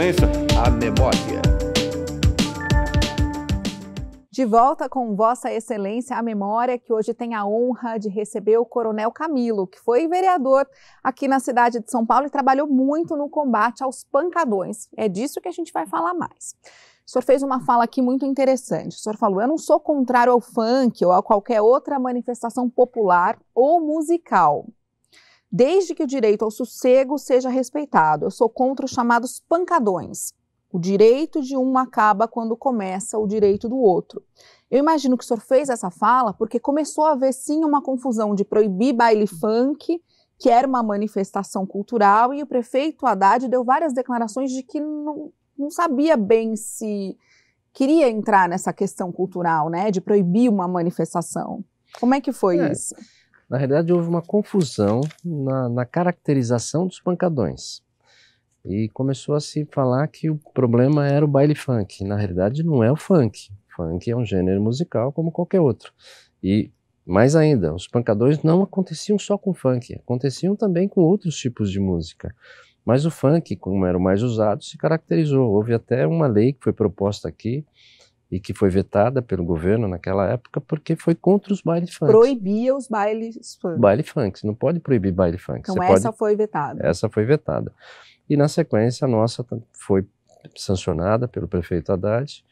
Excelência, a memória. De volta com Vossa Excelência a Memória, que hoje tem a honra de receber o Coronel Camilo, que foi vereador aqui na cidade de São Paulo e trabalhou muito no combate aos pancadões. É disso que a gente vai falar mais. O senhor fez uma fala aqui muito interessante. O senhor falou: eu não sou contrário ao funk ou a qualquer outra manifestação popular ou musical desde que o direito ao sossego seja respeitado. Eu sou contra os chamados pancadões. O direito de um acaba quando começa o direito do outro. Eu imagino que o senhor fez essa fala porque começou a haver sim uma confusão de proibir baile funk, que era uma manifestação cultural, e o prefeito Haddad deu várias declarações de que não, não sabia bem se queria entrar nessa questão cultural, né, de proibir uma manifestação. Como é que foi é. isso? Na realidade, houve uma confusão na, na caracterização dos pancadões. E começou a se falar que o problema era o baile funk. Na realidade, não é o funk. Funk é um gênero musical como qualquer outro. E mais ainda, os pancadões não aconteciam só com funk, aconteciam também com outros tipos de música. Mas o funk, como era o mais usado, se caracterizou. Houve até uma lei que foi proposta aqui, e que foi vetada pelo governo naquela época porque foi contra os bailes funk. Proibia os bailes funk. Baile funk, não pode proibir baile funk. Então Você essa pode... foi vetada. Essa foi vetada. E na sequência a nossa foi sancionada pelo prefeito Haddad,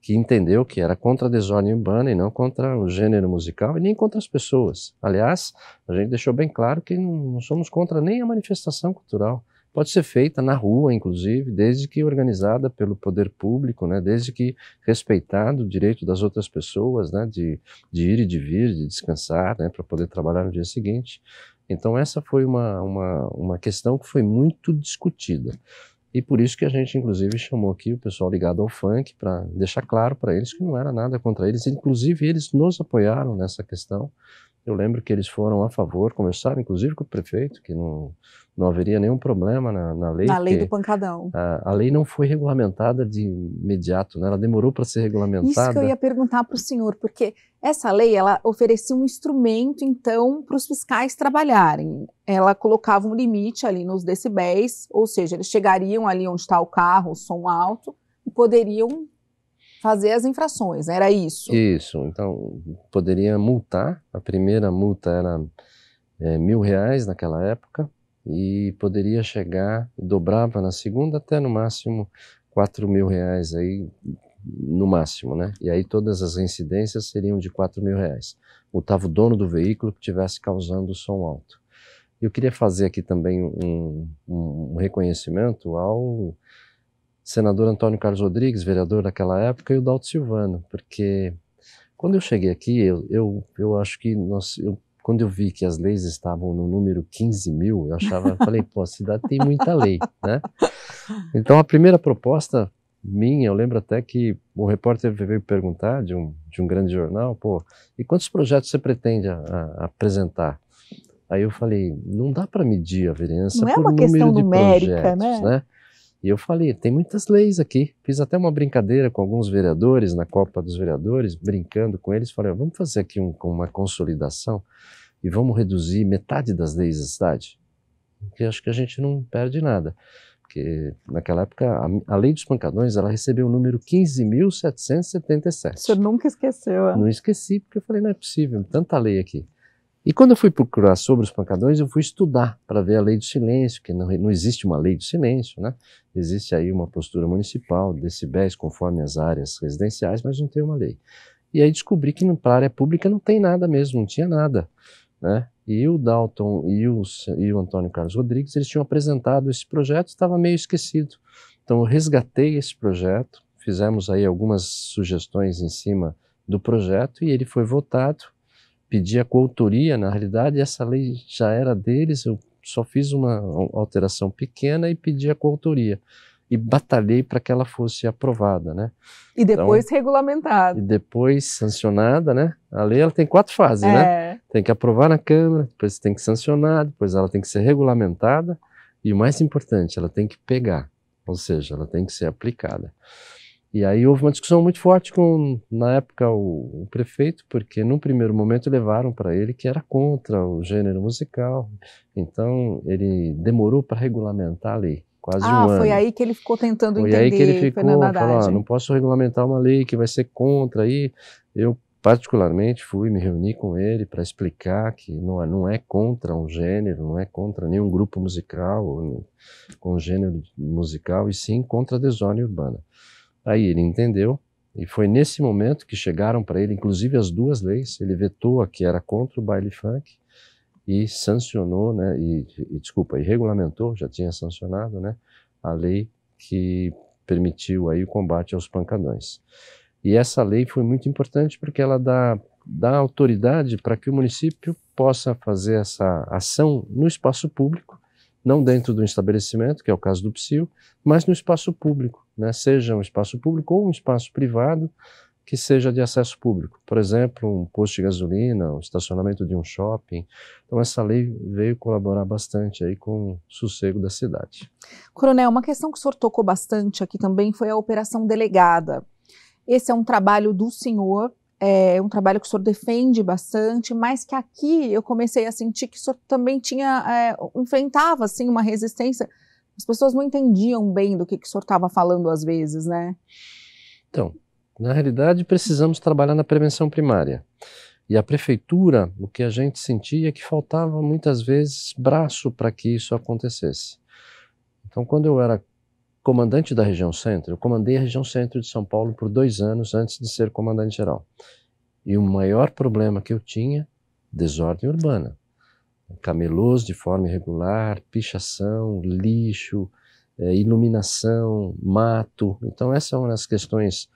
que entendeu que era contra a desordem urbana e não contra o gênero musical e nem contra as pessoas. Aliás, a gente deixou bem claro que não somos contra nem a manifestação cultural pode ser feita na rua, inclusive, desde que organizada pelo poder público, né, desde que respeitado o direito das outras pessoas né, de, de ir e de vir, de descansar, né, para poder trabalhar no dia seguinte. Então, essa foi uma, uma, uma questão que foi muito discutida. E por isso que a gente, inclusive, chamou aqui o pessoal ligado ao funk para deixar claro para eles que não era nada contra eles. Inclusive, eles nos apoiaram nessa questão. Eu lembro que eles foram a favor, conversaram inclusive com o prefeito, que não, não haveria nenhum problema na, na lei. Na lei do pancadão. A, a, lei não foi regulamentada de imediato, né? ela demorou para ser regulamentada. Isso que eu ia perguntar para o senhor, porque essa lei ela oferecia um instrumento, então, para os fiscais trabalharem. Ela colocava um limite ali nos decibéis, ou seja, eles chegariam ali onde está o carro, o som alto, e poderiam fazer as infrações, né? era isso? Isso, então poderia multar, a primeira multa era é, mil reais naquela época, e poderia chegar, dobrava na segunda até no máximo quatro mil reais aí, no máximo, né? E aí todas as incidências seriam de quatro mil reais. Multava o dono do veículo que estivesse causando som alto. Eu queria fazer aqui também um, um reconhecimento ao senador Antônio Carlos Rodrigues, vereador daquela época, e o Dalto Silvano, porque quando eu cheguei aqui, eu, eu, eu acho que nós, eu, quando eu vi que as leis estavam no número 15 mil, eu achava, falei, pô, a cidade tem muita lei, né? Então a primeira proposta minha, eu lembro até que o repórter veio perguntar de um, de um grande jornal, pô, e quantos projetos você pretende a, a apresentar? Aí eu falei, não dá para medir a vereança não é uma número questão numérica, projetos, né? né? E eu falei, tem muitas leis aqui. Fiz até uma brincadeira com alguns vereadores na Copa dos Vereadores, brincando com eles, falei, vamos fazer aqui um, uma consolidação e vamos reduzir metade das leis da cidade. Porque acho que a gente não perde nada. Porque naquela época a, a lei dos pancadões ela recebeu o número 15.777. Você nunca esqueceu, é. Não esqueci, porque eu falei, não é possível, tanta lei aqui. E quando eu fui procurar sobre os pancadões, eu fui estudar para ver a lei do silêncio, que não, não existe uma lei do silêncio, né? Existe aí uma postura municipal, decibéis conforme as áreas residenciais, mas não tem uma lei. E aí descobri que para a área pública não tem nada mesmo, não tinha nada, né? E o Dalton e o, e o Antônio Carlos Rodrigues, eles tinham apresentado esse projeto, estava meio esquecido. Então eu resgatei esse projeto, fizemos aí algumas sugestões em cima do projeto e ele foi votado pedi a coautoria, na realidade essa lei já era deles, eu só fiz uma alteração pequena e pedi a coautoria e batalhei para que ela fosse aprovada, né? E então depois então, regulamentada. E depois sancionada, né? A lei ela tem quatro fases, né? é. né? Tem que aprovar na Câmara, depois tem que sancionar, depois ela tem que ser regulamentada e o mais importante, ela tem que pegar, ou seja, ela tem que ser aplicada. E aí houve uma discussão muito forte com, na época, o, o prefeito, porque num primeiro momento levaram para ele que era contra o gênero musical. Então ele demorou para regulamentar a lei, quase ah, um ano. Ah, foi aí que ele ficou tentando foi entender. Foi aí que ele ficou, falou, ah, não posso regulamentar uma lei que vai ser contra. Aí eu particularmente fui me reunir com ele para explicar que não é, não é contra um gênero, não é contra nenhum grupo musical ou, com gênero musical, e sim contra a desordem urbana. Aí ele entendeu, e foi nesse momento que chegaram para ele, inclusive, as duas leis. Ele vetou a que era contra o baile funk e sancionou, né, e, e desculpa, e regulamentou, já tinha sancionado, né, a lei que permitiu aí o combate aos pancadões. E essa lei foi muito importante porque ela dá, dá autoridade para que o município possa fazer essa ação no espaço público, não dentro do estabelecimento, que é o caso do psil, mas no espaço público, né? seja um espaço público ou um espaço privado que seja de acesso público. Por exemplo, um posto de gasolina, o um estacionamento de um shopping. Então essa lei veio colaborar bastante aí com o sossego da cidade. Coronel, uma questão que o senhor tocou bastante aqui também foi a operação delegada. Esse é um trabalho do senhor é um trabalho que o senhor defende bastante, mas que aqui eu comecei a sentir que o senhor também tinha, é, enfrentava assim uma resistência. As pessoas não entendiam bem do que, que o senhor estava falando às vezes, né? Então, na realidade, precisamos trabalhar na prevenção primária. E a prefeitura, o que a gente sentia é que faltava muitas vezes braço para que isso acontecesse. Então, quando eu era comandante da região centro, eu comandei a região centro de São Paulo por dois anos antes de ser comandante geral. E o maior problema que eu tinha, desordem urbana. Camelôs de forma irregular, pichação, lixo, é, iluminação, mato. Então, essa é uma das questões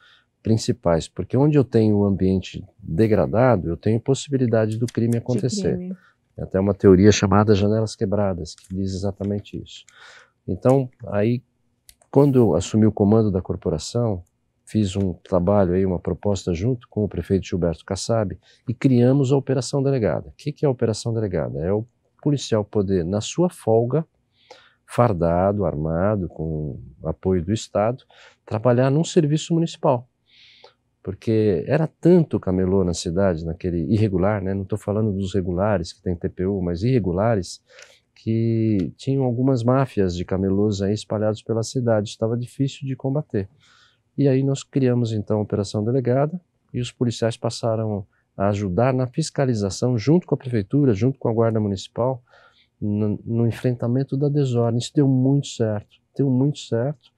principais, porque onde eu tenho o um ambiente degradado, eu tenho possibilidade do crime acontecer. Crime. até uma teoria chamada janelas quebradas, que diz exatamente isso. Então, aí quando eu assumi o comando da corporação, fiz um trabalho aí, uma proposta junto com o prefeito Gilberto Kassab e criamos a operação delegada. O que, é a operação delegada? É o policial poder, na sua folga, fardado, armado, com apoio do Estado, trabalhar num serviço municipal. Porque era tanto camelô na cidade, naquele irregular, né? não estou falando dos regulares que tem TPU, mas irregulares, que tinham algumas máfias de camelôs aí espalhados pela cidade, estava difícil de combater. E aí nós criamos então a operação delegada e os policiais passaram a ajudar na fiscalização junto com a prefeitura, junto com a guarda municipal no, no enfrentamento da desordem. Isso deu muito certo, deu muito certo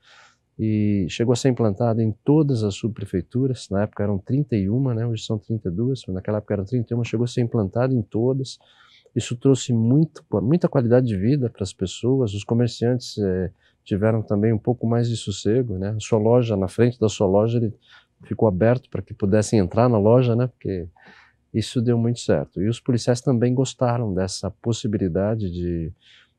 e chegou a ser implantada em todas as subprefeituras, na época eram 31, né, hoje são 32, naquela época eram 31, chegou a ser implantada em todas. Isso trouxe muito, muita qualidade de vida para as pessoas, os comerciantes é, tiveram também um pouco mais de sossego, né? A sua loja, na frente da sua loja, ele ficou aberto para que pudessem entrar na loja, né? Porque isso deu muito certo. E os policiais também gostaram dessa possibilidade de,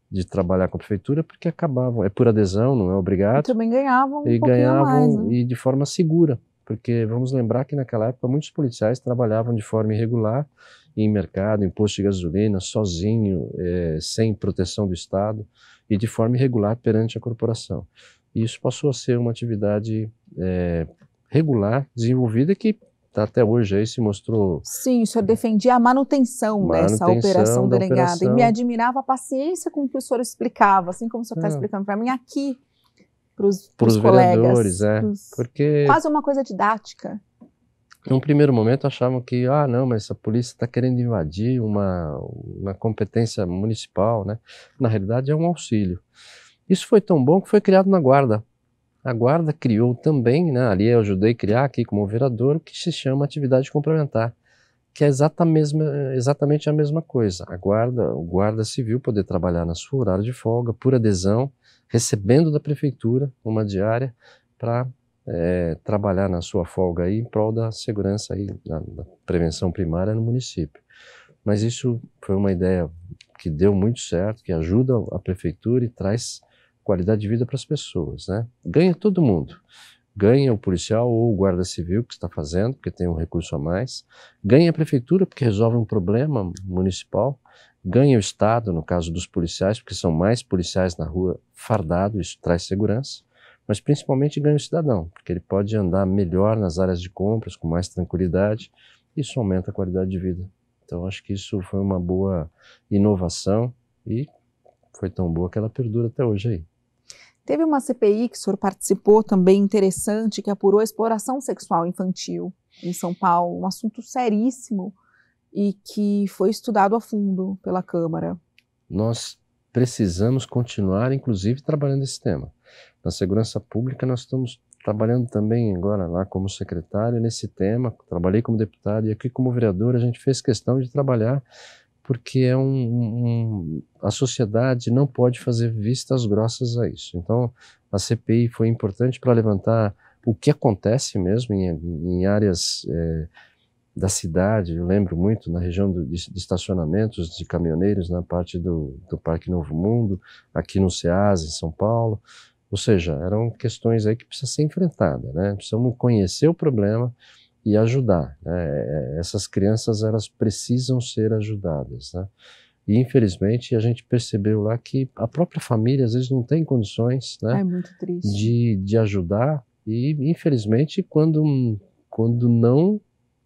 de trabalhar com a prefeitura, porque acabavam, é por adesão, não é obrigado. E também ganhavam um E ganhavam, mais, né? e de forma segura, porque vamos lembrar que naquela época muitos policiais trabalhavam de forma irregular em mercado, em posto de gasolina, sozinho, eh, sem proteção do Estado e de forma irregular perante a corporação. E isso passou a ser uma atividade eh, regular, desenvolvida, que até hoje aí se mostrou. Sim, o senhor defendia a manutenção, manutenção dessa operação delegada. Operação. E me admirava a paciência com que o senhor explicava, assim como o senhor está é. explicando para mim aqui para os vereadores, colegas, é. Pros... Porque quase uma coisa didática. Num primeiro momento achavam que, ah, não, mas a polícia está querendo invadir uma, uma competência municipal, né? Na realidade é um auxílio. Isso foi tão bom que foi criado na guarda. A guarda criou também, né, ali eu ajudei a criar aqui como vereador, o que se chama atividade complementar, que é mesma, exatamente a mesma coisa. A guarda, o guarda civil poder trabalhar na sua horário de folga, por adesão, recebendo da prefeitura uma diária para é, trabalhar na sua folga aí em prol da segurança aí, da, da, prevenção primária no município. Mas isso foi uma ideia que deu muito certo, que ajuda a prefeitura e traz qualidade de vida para as pessoas, né? Ganha todo mundo. Ganha o policial ou o guarda civil que está fazendo, porque tem um recurso a mais. Ganha a prefeitura, porque resolve um problema municipal ganha o Estado, no caso dos policiais, porque são mais policiais na rua fardados, isso traz segurança, mas principalmente ganha o cidadão, porque ele pode andar melhor nas áreas de compras, com mais tranquilidade, isso aumenta a qualidade de vida. Então, acho que isso foi uma boa inovação e foi tão boa que ela perdura até hoje aí. Teve uma CPI que o senhor participou também interessante, que apurou é a exploração sexual infantil em São Paulo, um assunto seríssimo e que foi estudado a fundo pela Câmara. Nós precisamos continuar, inclusive, trabalhando esse tema. Na segurança pública, nós estamos trabalhando também agora lá como secretário nesse tema, trabalhei como deputado e aqui como vereador, a gente fez questão de trabalhar porque é um, um, a sociedade não pode fazer vistas grossas a isso. Então, a CPI foi importante para levantar o que acontece mesmo em, em áreas eh, da cidade, eu lembro muito, na região do, de, de, estacionamentos de caminhoneiros, na parte do, do Parque Novo Mundo, aqui no SEAS, em São Paulo. Ou seja, eram questões aí que precisa ser enfrentada, né? Precisamos conhecer o problema e ajudar. Né? É, é, essas crianças, elas precisam ser ajudadas, né? E, infelizmente, a gente percebeu lá que a própria família, às vezes, não tem condições né, é de, de ajudar. E, infelizmente, quando, quando não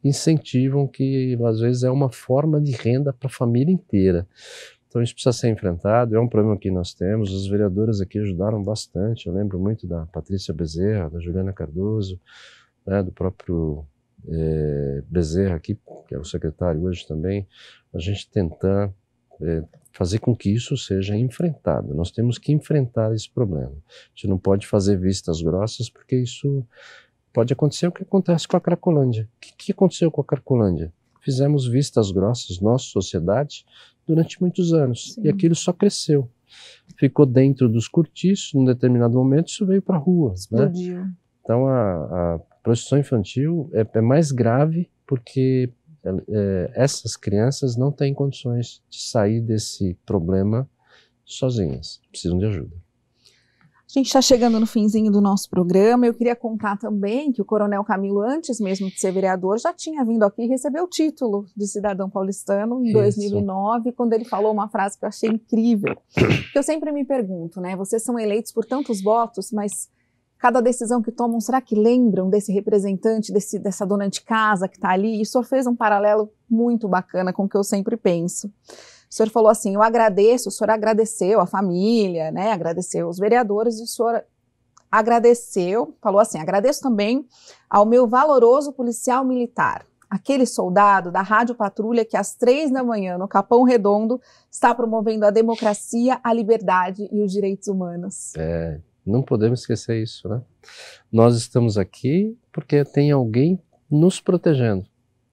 incentivam que às vezes é uma forma de renda para a família inteira. Então isso precisa ser enfrentado, é um problema que nós temos, as vereadoras aqui ajudaram bastante, eu lembro muito da Patrícia Bezerra, da Juliana Cardoso, né, do próprio é, Bezerra aqui, que é o secretário hoje também, a gente tentar é, fazer com que isso seja enfrentado. Nós temos que enfrentar esse problema. A gente não pode fazer vistas grossas, porque isso Pode acontecer o que acontece com a Cracolândia. O que, que aconteceu com a Cracolândia? Fizemos vistas grossas, nossa sociedade, durante muitos anos. Sim. E aquilo só cresceu. Ficou dentro dos cortiços, num determinado momento isso veio para a rua. Né? Então a, a, prostituição infantil é, é mais grave porque é, é, essas crianças não têm condições de sair desse problema sozinhas, precisam de ajuda. A gente está chegando no finzinho do nosso programa. Eu queria contar também que o Coronel Camilo, antes mesmo de ser vereador, já tinha vindo aqui e recebeu o título de cidadão paulistano em Isso. 2009, quando ele falou uma frase que eu achei incrível. Que eu sempre me pergunto, né? Vocês são eleitos por tantos votos, mas cada decisão que tomam, será que lembram desse representante, desse, dessa dona de casa que está ali? E fez um paralelo muito bacana com o que eu sempre penso. O senhor falou assim: eu agradeço, o senhor agradeceu a família, né? Agradeceu os vereadores e o senhor agradeceu, falou assim: agradeço também ao meu valoroso policial militar, aquele soldado da Rádio Patrulha que às três da manhã, no Capão Redondo, está promovendo a democracia, a liberdade e os direitos humanos. É, não podemos esquecer isso, né? Nós estamos aqui porque tem alguém nos protegendo.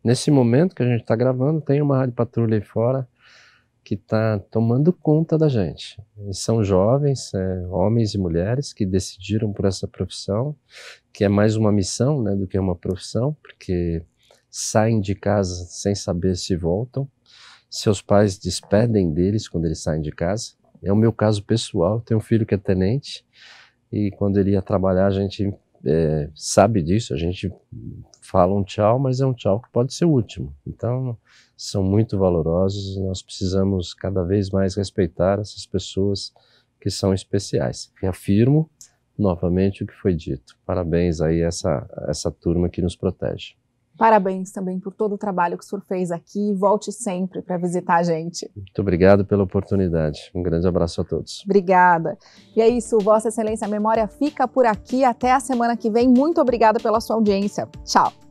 Nesse momento que a gente está gravando, tem uma Rádio Patrulha aí fora que está tomando conta da gente. E são jovens, é, homens e mulheres que decidiram por essa profissão, que é mais uma missão né, do que uma profissão, porque saem de casa sem saber se voltam, seus pais despedem deles quando eles saem de casa. É o meu caso pessoal, tenho um filho que é tenente, e quando ele ia trabalhar, a gente é, sabe disso, a gente fala um tchau, mas é um tchau que pode ser o último. Então, são muito valorosos e nós precisamos cada vez mais respeitar essas pessoas que são especiais. Reafirmo novamente o que foi dito. Parabéns aí a essa, a essa turma que nos protege. Parabéns também por todo o trabalho que o senhor fez aqui. Volte sempre para visitar a gente. Muito obrigado pela oportunidade. Um grande abraço a todos. Obrigada. E é isso, Vossa Excelência, a memória fica por aqui. Até a semana que vem. Muito obrigada pela sua audiência. Tchau.